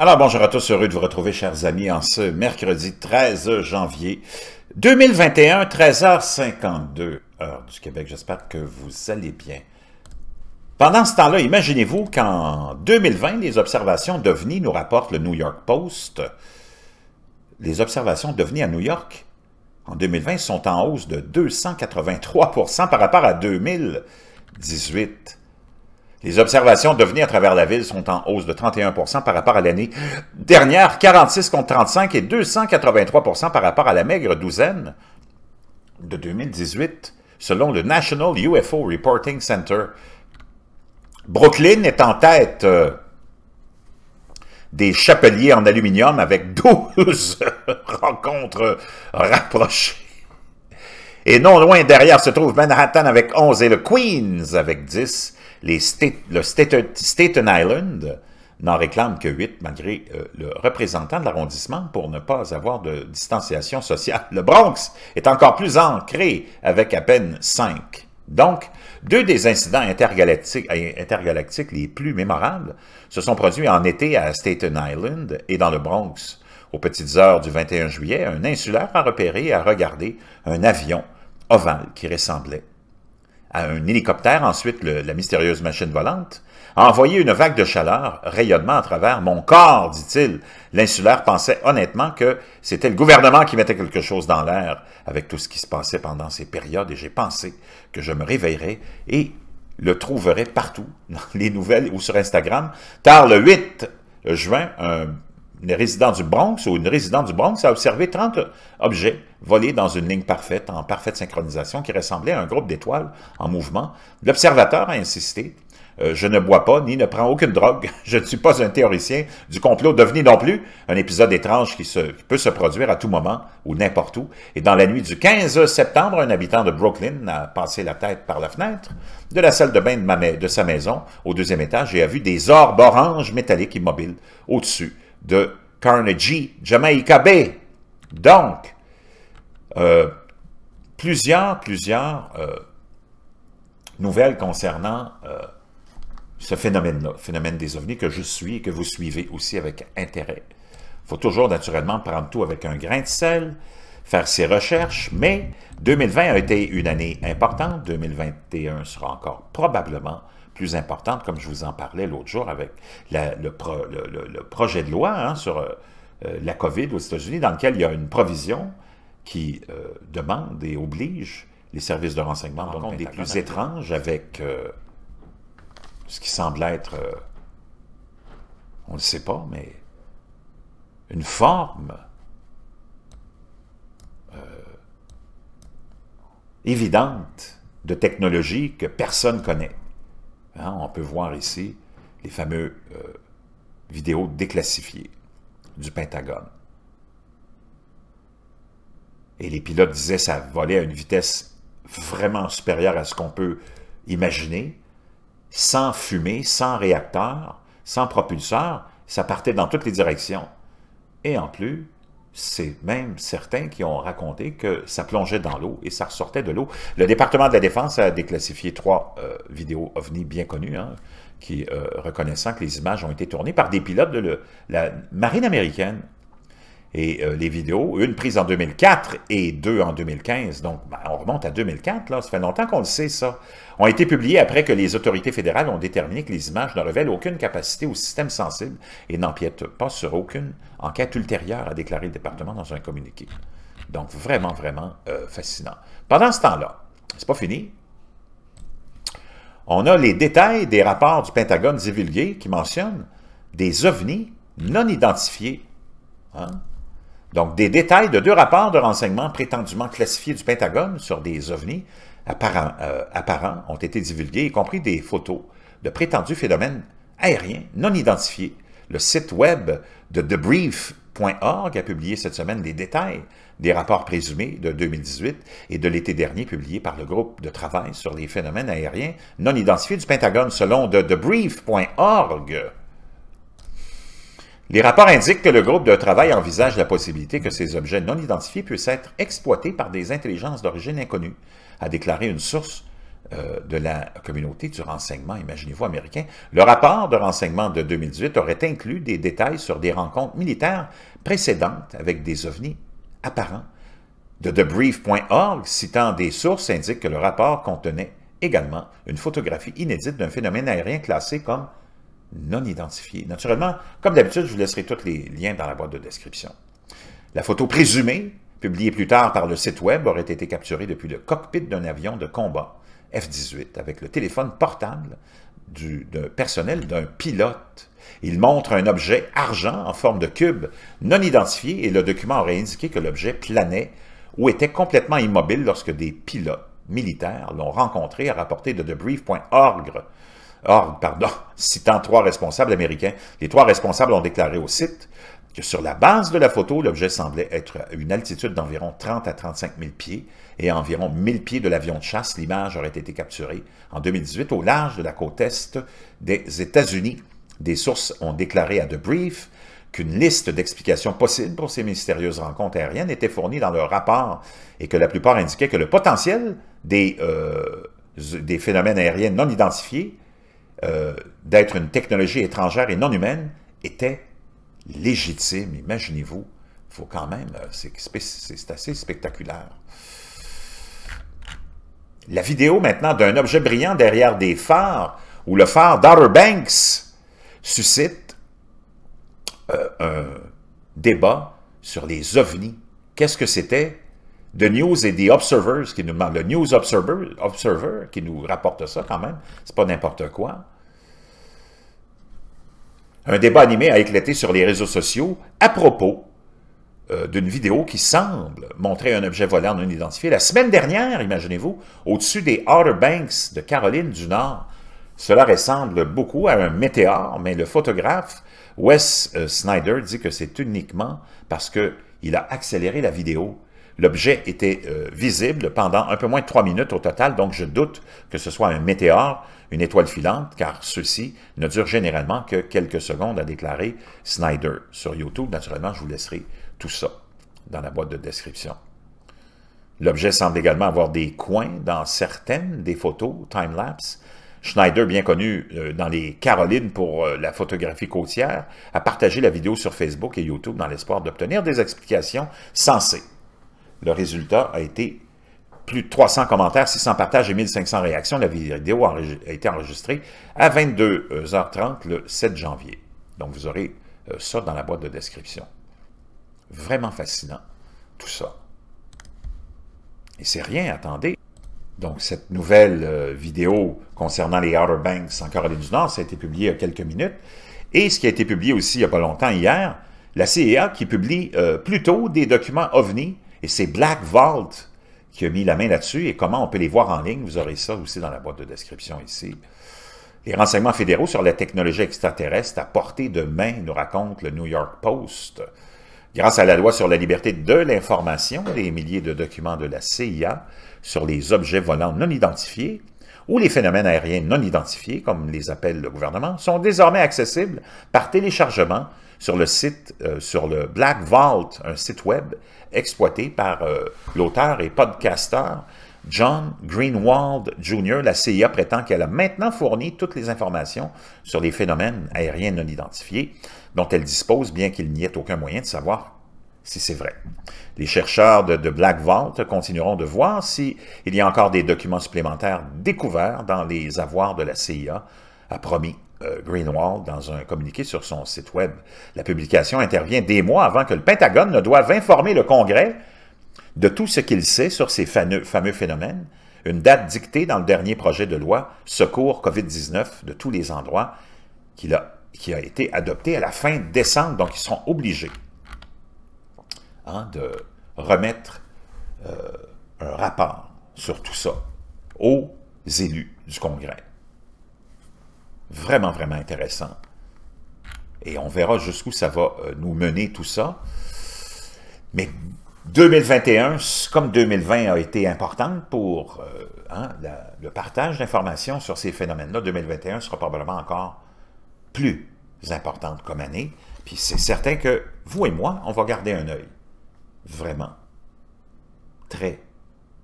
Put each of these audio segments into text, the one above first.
Alors bonjour à tous, heureux de vous retrouver chers amis en ce mercredi 13 janvier 2021, 13h52, heure du Québec. J'espère que vous allez bien. Pendant ce temps-là, imaginez-vous qu'en 2020, les observations d'OVNI nous rapportent le New York Post. Les observations d'OVNI à New York en 2020 sont en hausse de 283 par rapport à 2018. Les observations devenues à travers la ville sont en hausse de 31 par rapport à l'année dernière, 46 contre 35 et 283 par rapport à la maigre douzaine de 2018, selon le National UFO Reporting Center. Brooklyn est en tête euh, des chapeliers en aluminium avec 12 rencontres rapprochées. Et non loin derrière se trouve Manhattan avec 11 et le Queens avec 10 le Staten, Island n'en réclame que 8, malgré euh, le représentant de l'arrondissement pour ne pas avoir de distanciation sociale. Le Bronx est encore plus ancré avec à peine 5. Donc, deux des incidents intergalactiques, les plus mémorables se sont produits en été à Staten Island et dans le Bronx. Aux petites heures du 21 juillet, un insulaire a repéré et a regardé un avion ovale qui ressemblait à un hélicoptère, ensuite la mystérieuse machine volante, a envoyé une vague de chaleur, rayonnement à travers mon corps, dit-il. L'insulaire pensait honnêtement que c'était le gouvernement qui mettait quelque chose dans l'air avec tout ce qui se passait pendant ces périodes, et j'ai pensé que je me réveillerais et le trouverais partout, dans les nouvelles ou sur Instagram, Tard le 8 juin, un une résidente du Bronx ou une résidente du Bronx a observé 30 objets volés dans une ligne parfaite, en parfaite synchronisation, qui ressemblait à un groupe d'étoiles en mouvement. L'observateur a insisté euh, je ne bois pas ni ne prends aucune drogue. Je ne suis pas un théoricien du complot devenu non plus. Un épisode étrange qui, se, peut se produire à tout moment ou n'importe où. Et dans la nuit du 15 septembre, un habitant de Brooklyn a passé la tête par la fenêtre de la salle de bain de, de sa maison au deuxième étage et a vu des orbes oranges métalliques immobiles au-dessus de Carnegie, Jamaica Bay. Donc, euh, plusieurs, plusieurs euh, nouvelles concernant euh, ce phénomène-là, phénomène des ovnis que je suis et que vous suivez aussi avec intérêt. Il faut toujours naturellement prendre tout avec un grain de sel, faire ses recherches, mais 2020 a été une année importante, 2021 sera encore probablement plus importante, comme je vous en parlais l'autre jour avec le, projet de loi hein, sur euh, euh, la COVID aux États-Unis, dans lequel il y a une provision qui euh, demande et oblige les services de renseignement le des plus étranges avec ce qui semble être, on ne sait pas, mais une forme évidente de technologie que personne connaît. Hein, on peut voir ici les fameux euh, vidéos déclassifiées du Pentagone. Et les pilotes disaient que ça volait à une vitesse vraiment supérieure à ce qu'on peut imaginer, sans fumée, sans réacteur, sans propulseur, ça partait dans toutes les directions. Et en plus, c'est même certains qui ont raconté que ça plongeait dans l'eau et ça ressortait de l'eau. Le département de la Défense a déclassifié trois euh, vidéos OVNI bien connues, hein, qui euh, reconnaissant que les images ont été tournées par des pilotes de la marine américaine et euh, les vidéos, une prise en 2004 et deux en 2015. Donc, ben, on remonte à 2004, là. Ça fait longtemps qu'on le sait, ça. Ont été publiées après que les autorités fédérales ont déterminé que les images ne révèlent aucune capacité au système sensible et n'empiètent pas sur aucune enquête ultérieure, a déclaré le département dans un communiqué. Donc, vraiment, vraiment euh, fascinant. Pendant ce temps-là, c'est pas fini, on a les détails des rapports du Pentagone divulgués qui mentionnent des ovnis non identifiés. Hein? Donc, des détails de deux rapports de renseignement prétendument classifiés du Pentagone sur des ovnis euh, apparents, ont été divulgués, y compris des photos de prétendus phénomènes aériens non identifiés. Le site web de TheBrief.org a publié cette semaine des détails des rapports présumés de 2018 et de l'été dernier publiés par le groupe de travail sur les phénomènes aériens non identifiés du Pentagone selon TheBrief.org. Les rapports indiquent que le groupe de travail envisage la possibilité que ces objets non identifiés puissent être exploités par des intelligences d'origine inconnue, a déclaré une source euh, de la communauté du renseignement, imaginez-vous, américain. Le rapport de renseignement de 2018 aurait inclus des détails sur des rencontres militaires précédentes avec des ovnis apparents. De .org, citant des sources, indique que le rapport contenait également une photographie inédite d'un phénomène aérien classé comme non identifié. Naturellement, comme d'habitude, je vous laisserai tous les liens dans la boîte de description. La photo présumée, publiée plus tard par le site web, aurait été capturée depuis le cockpit d'un avion de combat F-18 avec le téléphone portable du, personnel d'un pilote. Il montre un objet argent en forme de cube non identifié et le document aurait indiqué que l'objet planait ou était complètement immobile lorsque des pilotes militaires l'ont rencontré, à rapporté de debrief.org. Or, ah, pardon, citant trois responsables américains. Les trois responsables ont déclaré au site que sur la base de la photo, l'objet semblait être à une altitude d'environ 30 à 35 000 pieds et à environ 1000 pieds de l'avion de chasse, l'image aurait été capturée en 2018 au large de la côte est des États-Unis. Des sources ont déclaré à The Brief qu'une liste d'explications possibles pour ces mystérieuses rencontres aériennes était fournie dans leur rapport et que la plupart indiquaient que le potentiel des, euh, des phénomènes aériens non identifiés euh, d'être une technologie étrangère et non humaine était légitime. Imaginez-vous, il faut quand même, euh, c'est assez spectaculaire. La vidéo maintenant d'un objet brillant derrière des phares, ou le phare d'Outer Banks, suscite euh, un débat sur les ovnis. Qu'est-ce que c'était de News et The Observers qui nous Le News Observer, Observer qui nous rapporte ça quand même. C'est pas n'importe quoi. Un débat animé a éclaté sur les réseaux sociaux à propos euh, d'une vidéo qui semble montrer un objet volant non identifié. La semaine dernière, imaginez-vous, au-dessus des Outer Banks de Caroline du Nord, cela ressemble beaucoup à un météore, mais le photographe Wes euh, Snyder dit que c'est uniquement parce qu'il a accéléré la vidéo L'objet était euh, visible pendant un peu moins de trois minutes au total, donc je doute que ce soit un météore, une étoile filante, car ceux-ci ne durent généralement que quelques secondes, a déclaré Snyder. Sur YouTube, naturellement, je vous laisserai tout ça dans la boîte de description. L'objet semble également avoir des coins dans certaines des photos time-lapse. Schneider, bien connu euh, dans les Carolines pour euh, la photographie côtière, a partagé la vidéo sur Facebook et YouTube dans l'espoir d'obtenir des explications sensées le résultat a été plus de 300 commentaires, 600 partages et 1500 réactions. La vidéo a été enregistrée à 22h30 le 7 janvier. Donc, vous aurez euh, ça dans la boîte de description. Vraiment fascinant, tout ça. Et c'est rien, attendez. Donc, cette nouvelle euh, vidéo concernant les Outer Banks en Caroline du Nord, ça a été publié il y a quelques minutes. Et ce qui a été publié aussi il n'y a pas longtemps, hier, la CIA e qui publie euh, plutôt des documents OVNI et c'est Black Vault qui a mis la main là-dessus et comment on peut les voir en ligne. Vous aurez ça aussi dans la boîte de description ici. Les renseignements fédéraux sur la technologie extraterrestre à portée de main, nous raconte le New York Post. Grâce à la loi sur la liberté de l'information, les milliers de documents de la CIA sur les objets volants non identifiés ou les phénomènes aériens non identifiés, comme les appelle le gouvernement, sont désormais accessibles par téléchargement sur le site, euh, sur le Black Vault, un site web exploité par euh, l'auteur et podcasteur John Greenwald Jr. La CIA prétend qu'elle a maintenant fourni toutes les informations sur les phénomènes aériens non identifiés dont elle dispose, bien qu'il n'y ait aucun moyen de savoir si c'est vrai. Les chercheurs de, Black Vault continueront de voir s'il il y a encore des documents supplémentaires découverts dans les avoirs de la CIA, a promis euh, Greenwald dans un communiqué sur son site Web. La publication intervient des mois avant que le Pentagone ne doive informer le Congrès de tout ce qu'il sait sur ces fameux phénomènes, une date dictée dans le dernier projet de loi Secours COVID-19 de tous les endroits qui a, été adopté à la fin décembre, donc ils seront obligés hein, de remettre euh, un rapport sur tout ça aux élus du Congrès vraiment, vraiment intéressant. Et on verra jusqu'où ça va euh, nous mener tout ça. Mais 2021, comme 2020 a été importante pour euh, hein, le partage d'informations sur ces phénomènes-là, 2021 sera probablement encore plus importante comme année. Puis c'est certain que vous et moi, on va garder un œil vraiment très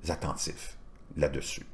attentif là-dessus.